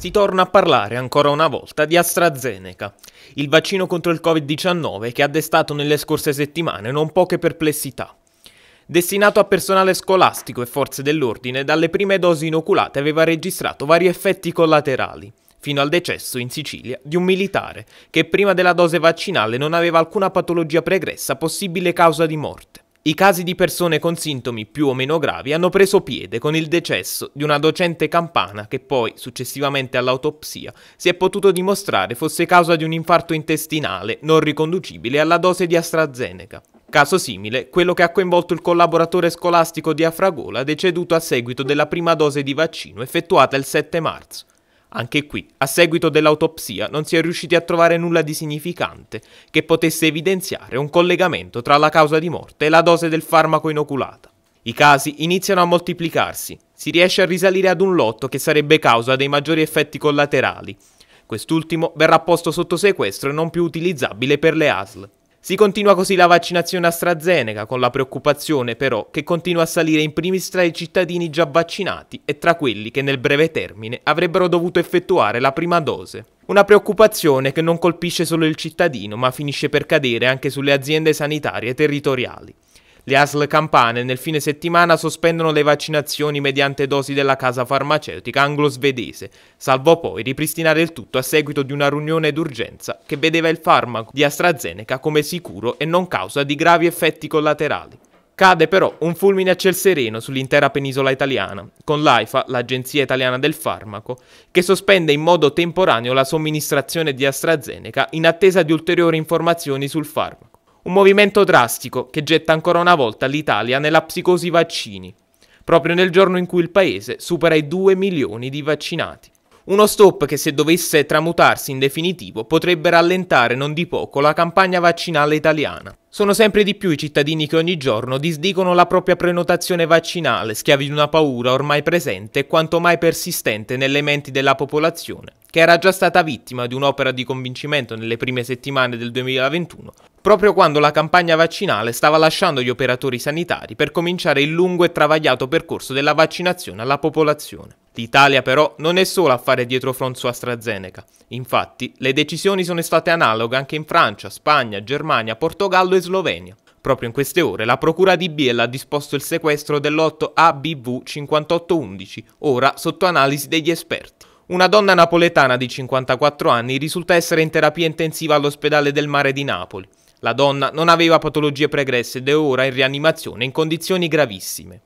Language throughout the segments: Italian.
Si torna a parlare ancora una volta di AstraZeneca, il vaccino contro il Covid-19 che ha destato nelle scorse settimane non poche perplessità. Destinato a personale scolastico e forze dell'ordine, dalle prime dosi inoculate aveva registrato vari effetti collaterali, fino al decesso in Sicilia di un militare che prima della dose vaccinale non aveva alcuna patologia pregressa possibile causa di morte. I casi di persone con sintomi più o meno gravi hanno preso piede con il decesso di una docente campana che poi, successivamente all'autopsia, si è potuto dimostrare fosse causa di un infarto intestinale non riconducibile alla dose di AstraZeneca. Caso simile, quello che ha coinvolto il collaboratore scolastico di Afragola deceduto a seguito della prima dose di vaccino effettuata il 7 marzo. Anche qui, a seguito dell'autopsia, non si è riusciti a trovare nulla di significante che potesse evidenziare un collegamento tra la causa di morte e la dose del farmaco inoculata. I casi iniziano a moltiplicarsi, si riesce a risalire ad un lotto che sarebbe causa dei maggiori effetti collaterali. Quest'ultimo verrà posto sotto sequestro e non più utilizzabile per le ASL. Si continua così la vaccinazione AstraZeneca, con la preoccupazione però che continua a salire in primis tra i cittadini già vaccinati e tra quelli che nel breve termine avrebbero dovuto effettuare la prima dose. Una preoccupazione che non colpisce solo il cittadino, ma finisce per cadere anche sulle aziende sanitarie territoriali. Le ASL campane nel fine settimana sospendono le vaccinazioni mediante dosi della casa farmaceutica anglo-svedese, salvo poi ripristinare il tutto a seguito di una riunione d'urgenza che vedeva il farmaco di AstraZeneca come sicuro e non causa di gravi effetti collaterali. Cade però un fulmine a ciel sereno sull'intera penisola italiana, con l'AIFA, l'Agenzia Italiana del Farmaco, che sospende in modo temporaneo la somministrazione di AstraZeneca in attesa di ulteriori informazioni sul farmaco. Un movimento drastico che getta ancora una volta l'Italia nella psicosi vaccini, proprio nel giorno in cui il paese supera i 2 milioni di vaccinati. Uno stop che se dovesse tramutarsi in definitivo potrebbe rallentare non di poco la campagna vaccinale italiana. Sono sempre di più i cittadini che ogni giorno disdicono la propria prenotazione vaccinale, schiavi di una paura ormai presente e quanto mai persistente nelle menti della popolazione, che era già stata vittima di un'opera di convincimento nelle prime settimane del 2021, proprio quando la campagna vaccinale stava lasciando gli operatori sanitari per cominciare il lungo e travagliato percorso della vaccinazione alla popolazione. L'Italia però non è sola a fare dietro front su AstraZeneca, infatti le decisioni sono state analoghe anche in Francia, Spagna, Germania, Portogallo e Slovenia. Proprio in queste ore la procura di Biella ha disposto il sequestro dell'otto ABV 5811, ora sotto analisi degli esperti. Una donna napoletana di 54 anni risulta essere in terapia intensiva all'ospedale del mare di Napoli. La donna non aveva patologie pregresse ed è ora in rianimazione in condizioni gravissime.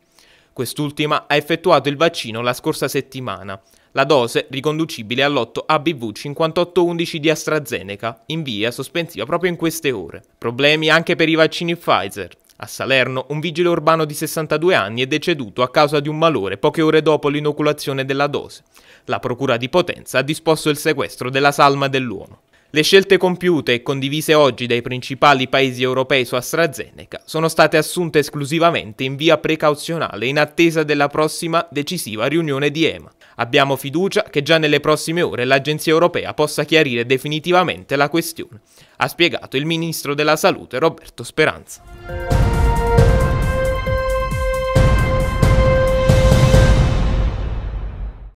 Quest'ultima ha effettuato il vaccino la scorsa settimana, la dose riconducibile all'8 ABV 5811 di AstraZeneca, in via sospensiva proprio in queste ore. Problemi anche per i vaccini Pfizer. A Salerno, un vigile urbano di 62 anni è deceduto a causa di un malore poche ore dopo l'inoculazione della dose. La procura di Potenza ha disposto il sequestro della salma dell'uomo. Le scelte compiute e condivise oggi dai principali paesi europei su AstraZeneca sono state assunte esclusivamente in via precauzionale in attesa della prossima decisiva riunione di EMA. Abbiamo fiducia che già nelle prossime ore l'Agenzia europea possa chiarire definitivamente la questione, ha spiegato il Ministro della Salute Roberto Speranza.